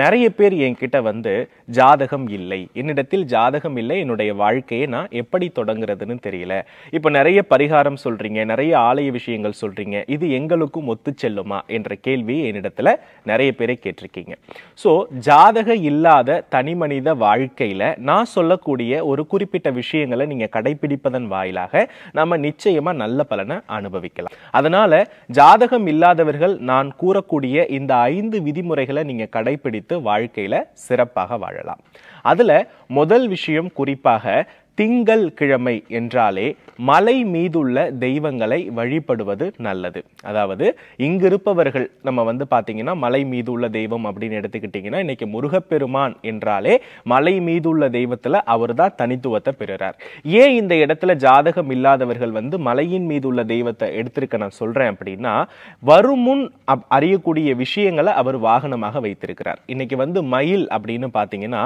நிறைய பேர் என்கிட்ட வந்து ஜாதகம் இல்லை என்னிடத்தில் ஜாதகம் இல்லை என்னுடைய வாழ்க்கையை நான் எப்படி தொடங்குறதுன்னு தெரியல இப்போ நிறைய பரிகாரம் சொல்கிறீங்க நிறைய ஆலய விஷயங்கள் சொல்கிறீங்க இது எங்களுக்கும் ஒத்து செல்லுமா என்ற கேள்வி என்னிடத்தில் நிறைய பேரை கேட்டிருக்கீங்க ஸோ ஜாதக இல்லாத தனி மனித வாழ்க்கையில் நான் சொல்லக்கூடிய ஒரு குறிப்பிட்ட விஷயங்களை நீங்கள் கடைபிடிப்பதன் வாயிலாக நம்ம நிச்சயமாக நல்ல பலனை அனுபவிக்கலாம் அதனால் ஜாதகம் இல்லாதவர்கள் நான் கூறக்கூடிய இந்த ஐந்து விதிமுறைகளை நீங்கள் கடைபிடி வைத்து வாழ்க்கையில் சிறப்பாக வாழலாம் அதில் முதல் விஷயம் குறிப்பாக திங்கள் கிழமை என்றாலே மலை மீதுள்ள தெய்வங்களை வழிபடுவது நல்லது அதாவது இங்கிருப்பவர்கள் நம்ம வந்து பார்த்தீங்கன்னா மலை மீதுள்ள தெய்வம் அப்படின்னு எடுத்துக்கிட்டிங்கன்னா இன்னைக்கு முருகப்பெருமான் என்றாலே மலை மீதுள்ள தெய்வத்தில் அவர் தான் தனித்துவத்தை பெறுறார் ஏன் இந்த இடத்துல ஜாதகம் இல்லாதவர்கள் வந்து மலையின் மீது உள்ள தெய்வத்தை எடுத்திருக்க நான் சொல்கிறேன் அப்படின்னா வருமுன் அறியக்கூடிய விஷயங்களை அவர் வாகனமாக வைத்திருக்கிறார் இன்னைக்கு வந்து மயில் அப்படின்னு பார்த்தீங்கன்னா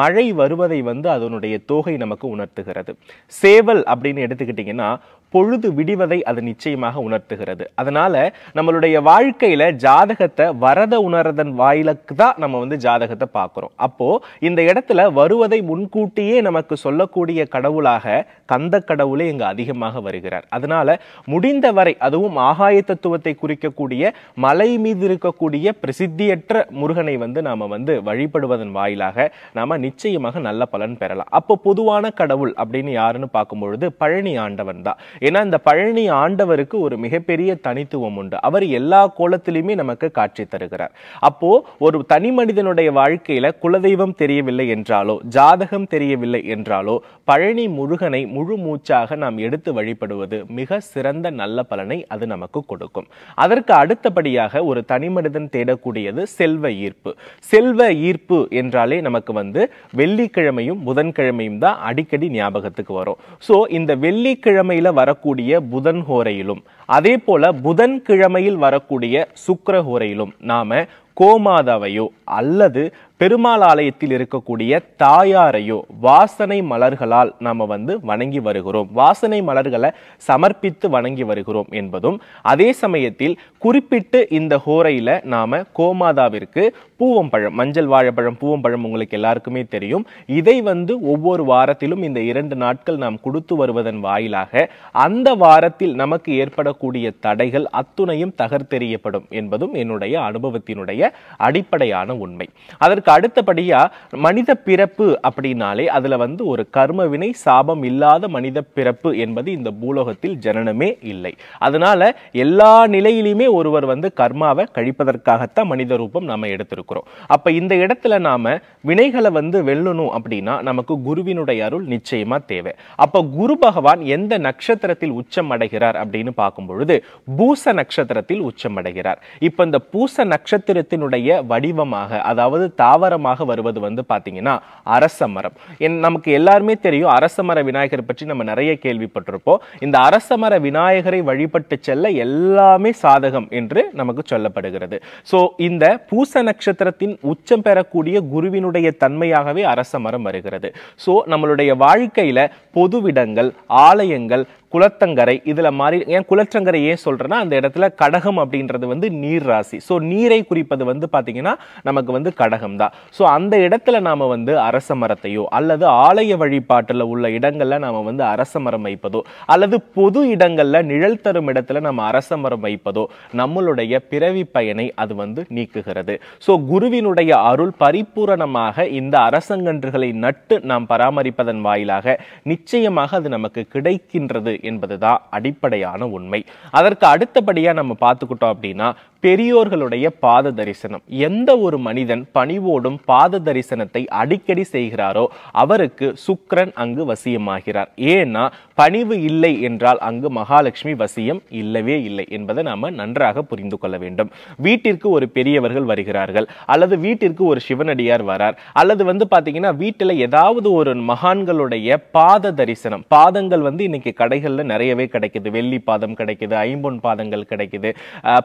மழை வருவதை வந்து அதனுடைய தோகை நமக்கு உணர்த்து உணர்த்துகிறது சேவல் அப்படின்னு எடுத்துக்கிட்டிங்கன்னா பொழுது விடிவதை அது நிச்சயமாக உணர்த்துகிறது அதனால நம்மளுடைய வாழ்க்கையில ஜாதகத்தை வரத உணர்றதன் வாயிலுக்கு தான் நம்ம வந்து ஜாதகத்தை பார்க்குறோம் அப்போ இந்த இடத்துல வருவதை முன்கூட்டியே நமக்கு சொல்லக்கூடிய கடவுளாக கந்த கடவுளே இங்கு அதிகமாக வருகிறார் அதனால முடிந்தவரை அதுவும் ஆகாய தத்துவத்தை குறிக்கக்கூடிய மலை மீது இருக்கக்கூடிய பிரசித்தியற்ற முருகனை வந்து நாம வந்து வழிபடுவதன் வாயிலாக நாம நிச்சயமாக நல்ல பலன் பெறலாம் அப்போ பொதுவான கடவுள் அப்படின்னு யாருன்னு பார்க்கும் பொழுது பழனி ஆண்டவன் தான் ஏன்னா இந்த பழனி ஆண்டவருக்கு ஒரு மிகப்பெரிய தனித்துவம் உண்டு அவர் எல்லா கோலத்திலையுமே நமக்கு காட்சி தருகிறார் அப்போ ஒரு தனி மனிதனுடைய வாழ்க்கையில குலதெய்வம் தெரியவில்லை என்றாலோ ஜாதகம் தெரியவில்லை என்றாலோ பழனி முருகனை முழு மூச்சாக நாம் எடுத்து வழிபடுவது மிக சிறந்த நல்ல பலனை அது நமக்கு கொடுக்கும் அதற்கு அடுத்தபடியாக ஒரு தனி மனிதன் தேடக்கூடியது செல்வ ஈர்ப்பு செல்வ ஈர்ப்பு என்றாலே நமக்கு வந்து வெள்ளிக்கிழமையும் புதன்கிழமையும் தான் அடிக்கடி ஞாபகத்துக்கு வரும் ஸோ இந்த வெள்ளிக்கிழமையில வர வரக்கூடிய புதன் ஹோரையிலும் அதே போல புதன் கிழமையில் வரக்கூடிய சுக்கர ஹோரையிலும் நாம கோமாதாவையோ அல்லது பெருமாள் ஆலயத்தில் இருக்கக்கூடிய தாயாரையோ வாசனை மலர்களால் நாம் வந்து வணங்கி வருகிறோம் வாசனை மலர்களை சமர்ப்பித்து வணங்கி வருகிறோம் என்பதும் அதே சமயத்தில் குறிப்பிட்டு இந்த ஹோரையில் நாம் கோமாதாவிற்கு பூவம்பழம் மஞ்சள் வாழைப்பழம் பூவம்பழம் உங்களுக்கு எல்லாருக்குமே தெரியும் இதை வந்து ஒவ்வொரு வாரத்திலும் இந்த இரண்டு நாட்கள் நாம் கொடுத்து வருவதன் வாயிலாக அந்த வாரத்தில் நமக்கு ஏற்படக்கூடிய தடைகள் அத்துணையும் தகர்த்தெறியப்படும் என்பதும் என்னுடைய அனுபவத்தினுடைய அடிப்படையான உண்மை அதற்கு அடுத்தபடியாக மனித பிறப்பு அப்படின்னாலே அதில் வந்து ஒரு கர்மவினை சாபம் இல்லாத மனித பிறப்பு என்பது இந்த பூலோகத்தில் ஜனனமே இல்லை அதனால் எல்லா நிலையிலையுமே ஒருவர் வந்து கர்மாவை கழிப்பதற்காகத்தான் மனித ரூபம் நம்ம எடுத்திருக்கிறோம் அப்போ இந்த இடத்துல நாம் வினைகளை வந்து வெல்லணும் அப்படின்னா நமக்கு குருவினுடைய அருள் நிச்சயமாக தேவை அப்போ குரு பகவான் எந்த நட்சத்திரத்தில் உச்சம் அடைகிறார் அப்படின்னு பார்க்கும் பொழுது பூச நட்சத்திரத்தில் உச்சம் அடைகிறார் இப்போ இந்த பூச நட்சத்திரத்தினுடைய வடிவமாக அதாவது தாவ தாவரமாக வருவது வந்து பார்த்தீங்கன்னா அரச மரம் என் நமக்கு எல்லாருமே தெரியும் அரச மர விநாயகர் பற்றி நம்ம நிறைய கேள்விப்பட்டிருப்போம் இந்த அரச மர விநாயகரை வழிபட்டு செல்ல எல்லாமே சாதகம் என்று நமக்கு சொல்லப்படுகிறது ஸோ இந்த பூச நட்சத்திரத்தின் உச்சம் பெறக்கூடிய குருவினுடைய தன்மையாகவே அரச மரம் வருகிறது ஸோ நம்மளுடைய வாழ்க்கையில் பொதுவிடங்கள் ஆலயங்கள் குளத்தங்கரை இதில் மாறி ஏன் குளற்றங்கரை ஏன் சொல்கிறேன்னா அந்த இடத்துல கடகம் அப்படின்றது வந்து நீர் ராசி ஸோ நீரை குறிப்பது வந்து பார்த்தீங்கன்னா நமக்கு வந்து கடகம் தான் ஸோ அந்த இடத்துல நாம் வந்து அரச மரத்தையோ அல்லது ஆலய வழிபாட்டில் உள்ள இடங்களில் நாம் வந்து அரச மரம் வைப்பதோ அல்லது பொது இடங்களில் நிழல் தரும் இடத்துல நம்ம அரச மரம் வைப்பதோ நம்மளுடைய பிறவி பயனை அது வந்து நீக்குகிறது ஸோ குருவினுடைய அருள் பரிபூரணமாக இந்த அரசங்கன்றுகளை நட்டு நாம் பராமரிப்பதன் வாயிலாக நிச்சயமாக அது நமக்கு கிடைக்கின்றது என்பதுதான் அடிப்படையான உண்மை அதற்கு அடுத்தபடியாக நம்ம பார்த்துக்கிட்டோம் அப்படின்னா பெரியோர்களுடைய பாத தரிசனம் எந்த ஒரு மனிதன் பணிவோடும் பாத தரிசனத்தை அடிக்கடி செய்கிறாரோ அவருக்கு சுக்ரன் அங்கு வசியமாகிறார் ஏன்னா பணிவு இல்லை என்றால் அங்கு மகாலட்சுமி வசியம் இல்லவே இல்லை என்பதை நாம நன்றாக புரிந்து கொள்ள வேண்டும் வீட்டிற்கு ஒரு பெரியவர்கள் வருகிறார்கள் அல்லது வீட்டிற்கு ஒரு சிவனடியார் வரார் அல்லது வந்து பாத்தீங்கன்னா வீட்டில் ஏதாவது ஒரு மகான்களுடைய பாத தரிசனம் பாதங்கள் வந்து இன்னைக்கு கடைகளில் நிறையவே கிடைக்குது வெள்ளி பாதம் கிடைக்குது ஐம்பொன் பாதங்கள் கிடைக்குது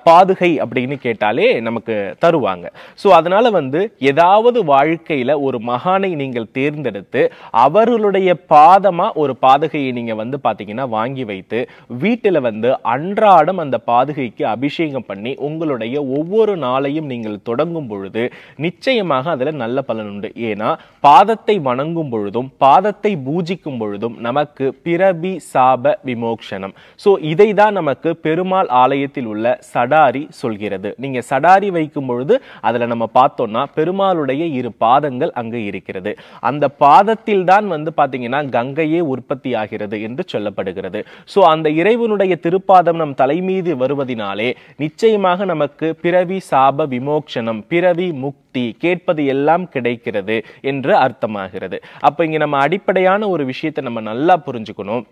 பாதுகை அப்படின்னு கேட்டாலே நமக்கு தருவாங்க ஸோ அதனால் வந்து ஏதாவது வாழ்க்கையில் ஒரு மகானை நீங்கள் தேர்ந்தெடுத்து அவர்களுடைய பாதமாக ஒரு பாதகையை நீங்கள் வந்து பார்த்தீங்கன்னா வாங்கி வைத்து வீட்டில் வந்து அன்றாடம் அந்த பாதகைக்கு அபிஷேகம் பண்ணி உங்களுடைய ஒவ்வொரு நாளையும் நீங்கள் தொடங்கும் பொழுது நிச்சயமாக அதில் நல்ல பலன் உண்டு ஏன்னா பாதத்தை வணங்கும் பொழுதும் பாதத்தை பூஜிக்கும் பொழுதும் நமக்கு பிறபி சாப விமோக்ஷனம் ஸோ இதை தான் நமக்கு பெருமாள் ஆலயத்தில் உள்ள சடாரி சொல் கொள்கிறது நீங்க சடாரி வைக்கும் பொழுது அதுல நம்ம பார்த்தோம்னா பெருமாளுடைய இரு பாதங்கள் அங்கு இருக்கிறது அந்த பாதத்தில் தான் வந்து பாத்தீங்கன்னா கங்கையே உற்பத்தி ஆகிறது என்று சொல்லப்படுகிறது ஸோ அந்த இறைவனுடைய திருப்பாதம் நம் தலைமீது வருவதினாலே நிச்சயமாக நமக்கு பிறவி சாப விமோக்ஷனம் பிறவி முக்தி கேட்பது எல்லாம் கிடைக்கிறது என்று அர்த்தமாகிறது அப்ப இங்க நம்ம அடிப்படையான ஒரு விஷயத்தை நம்ம நல்லா புரிஞ்சுக்கணும்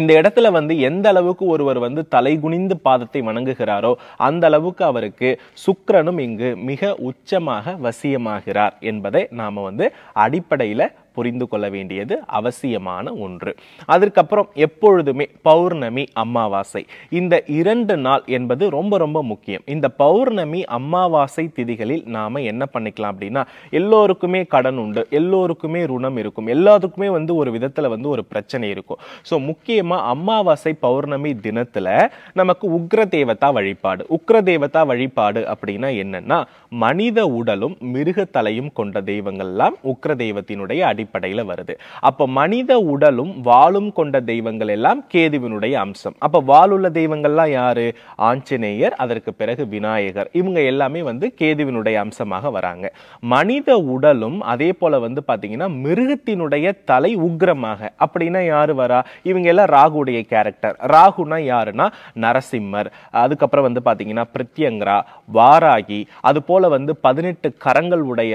இந்த இடத்துல வந்து எந்த அளவுக்கு ஒருவர் வந்து தலைகுனிந்து பாதத்தை வணங்குகிறாரோ அந்த அளவுக்கு அவருக்கு சுக்கரனும் இங்கு மிக உச்சமாக வசியமாகிறார் என்பதை நாம் வந்து அடிப்படையில் புரிந்து கொள்ள வேண்டியது அவசியமான ஒன்று அதற்கப்புறம் எப்பொழுதுமே பௌர்ணமி அமாவாசை இந்த இரண்டு நாள் என்பது ரொம்ப ரொம்ப முக்கியம் இந்த பௌர்ணமி அமாவாசை திதிகளில் நாம் என்ன பண்ணிக்கலாம் அப்படின்னா எல்லோருக்குமே கடன் உண்டு எல்லோருக்குமே ருணம் இருக்கும் எல்லாத்துக்குமே வந்து ஒரு விதத்தில் வந்து ஒரு பிரச்சனை இருக்கும் ஸோ முக்கியமாக அமாவாசை பௌர்ணமி தினத்தில் நமக்கு உக்ர தேவதா வழிபாடு உக்ர தேவதா வழிபாடு அப்படின்னா என்னன்னா மனித உடலும் மிருக தலையும் கொண்ட தெய்வங்கள்லாம் உக்ர தெய்வத்தினுடைய அடி அடிப்படையில் வருது அப்போ மனித உடலும் வாளும் கொண்ட தெய்வங்கள் எல்லாம் கேதுவினுடைய அம்சம் அப்போ வாளுள்ள தெய்வங்கள்லாம் யாரு ஆஞ்சநேயர் அதற்கு பிறகு விநாயகர் இவங்க எல்லாமே வந்து கேதுவினுடைய அம்சமாக வராங்க மனித உடலும் அதே போல வந்து பார்த்தீங்கன்னா மிருகத்தினுடைய தலை உக்ரமாக அப்படின்னா யாரு வரா இவங்க எல்லாம் ராகுடைய கேரக்டர் ராகுனா யாருன்னா நரசிம்மர் அதுக்கப்புறம் வந்து பார்த்தீங்கன்னா பிரித்யங்கரா வாராகி அது போல வந்து பதினெட்டு கரங்கள் உடைய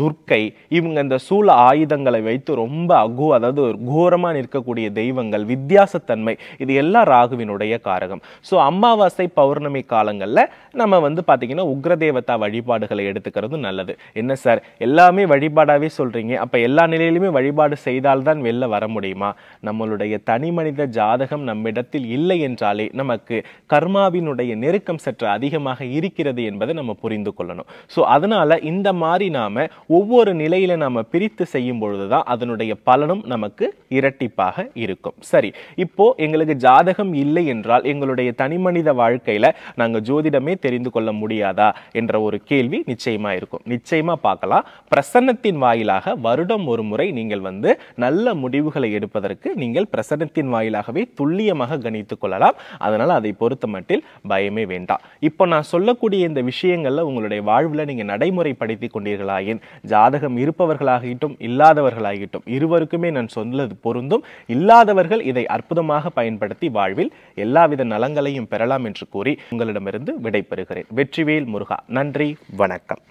துர்க்கை இவங்க இந்த சூழ ஆயுதங்கள் தெய்வங்களை வைத்து ரொம்ப அகு அதாவது ஒரு கோரமாக நிற்கக்கூடிய தெய்வங்கள் வித்தியாசத்தன்மை இது எல்லாம் ராகுவினுடைய காரகம் ஸோ அமாவாசை பௌர்ணமி காலங்களில் நம்ம வந்து பார்த்தீங்கன்னா உக்ரதேவதா வழிபாடுகளை எடுத்துக்கிறது நல்லது என்ன சார் எல்லாமே வழிபாடாகவே சொல்கிறீங்க அப்போ எல்லா நிலையிலுமே வழிபாடு செய்தால்தான் வெளில வர முடியுமா நம்மளுடைய தனி மனித ஜாதகம் நம்மிடத்தில் இல்லை என்றாலே நமக்கு கர்மாவினுடைய நெருக்கம் சற்று அதிகமாக இருக்கிறது என்பதை நம்ம புரிந்து கொள்ளணும் ஸோ அதனால் இந்த மாதிரி நாம் ஒவ்வொரு நிலையில் நாம் பிரித்து செய்யும் பொழுது பொழுது அதனுடைய பலனும் நமக்கு இரட்டிப்பாக இருக்கும் சரி இப்போ எங்களுக்கு ஜாதகம் இல்லை என்றால் எங்களுடைய தனிமனித வாழ்க்கையில நாங்கள் ஜோதிடமே தெரிந்து கொள்ள முடியாதா என்ற ஒரு கேள்வி நிச்சயமா இருக்கும் நிச்சயமா பார்க்கலாம் பிரசன்னத்தின் வாயிலாக வருடம் ஒரு முறை நீங்கள் வந்து நல்ல முடிவுகளை எடுப்பதற்கு நீங்கள் பிரசன்னத்தின் வாயிலாகவே துல்லியமாக கணித்துக் கொள்ளலாம் அதனால் அதை பொறுத்த மட்டில் பயமே வேண்டாம் இப்போ நான் சொல்லக்கூடிய இந்த விஷயங்கள்ல உங்களுடைய வாழ்வில் நீங்கள் நடைமுறைப்படுத்தி கொண்டீர்களாயின் ஜாதகம் இருப்பவர்களாகட்டும் இல்லாதவர்கள் இருப்பவர்களாகிட்டும் இருவருக்குமே நான் சொன்னது பொருந்தும் இல்லாதவர்கள் இதை அற்புதமாக பயன்படுத்தி வாழ்வில் எல்லாவித நலங்களையும் பெறலாம் என்று கூறி உங்களிடமிருந்து விடைபெறுகிறேன் வெற்றிவேல் முருகா நன்றி வணக்கம்